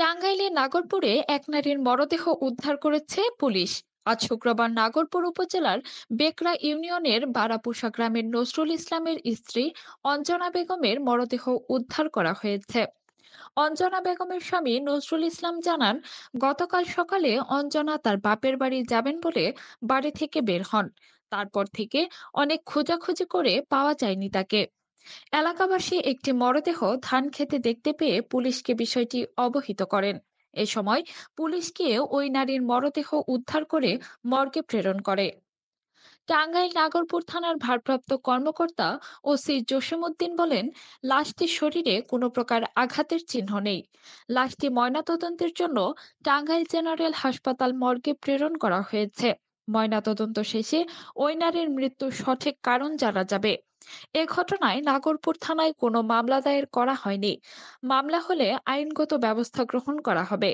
টাঙ্গাইলের নাগরপুরে এক নারীর মরদেহ উদ্ধার করেছে পুলিশ আজ শুক্রবার নাগরপুর উপজেলার বেকরা ইউনিয়নের বারাপুষা গ্রামের নজরুল ইসলামের স্ত্রী অঞ্জনা বেগমের মরদেহ উদ্ধার করা হয়েছে অঞ্জনা বেগমের স্বামী নজরুল ইসলাম জানান গতকাল সকালে অঞ্জনা তার বাপের বাড়ি যাবেন বলে বাড়ি থেকে বের হন তারপর থেকে অনেক খোঁজাখুঁজি করে পাওয়া যায়নি তাকে এলাকাবাসী একটি মরদেহ ধান খেতে দেখতে পেয়ে পুলিশকে বিষয়টি অবহিত করেন এ সময় পুলিশ গিয়ে ওই নারীর মরদেহ উদ্ধার করে মর্গে প্রেরণ করে টাঙ্গাইল নাগরপুর থানার ভারপ্রাপ্ত কর্মকর্তা ওসি জসিমউদ্দিন বলেন লাশটির শরীরে কোনো প্রকার আঘাতের চিহ্ন নেই লাশটি ময়নাতদন্তের জন্য টাঙ্গাইল জেনারেল হাসপাতাল মর্গে প্রেরণ করা হয়েছে ময়নাতদন্ত শেষে ওই নারীর মৃত্যুর সঠিক কারণ জানা যাবে এ ঘটনায় নাগরপুর থানায় কোনো মামলা দায়ের করা হয়নি মামলা হলে আইনগত ব্যবস্থা গ্রহণ করা হবে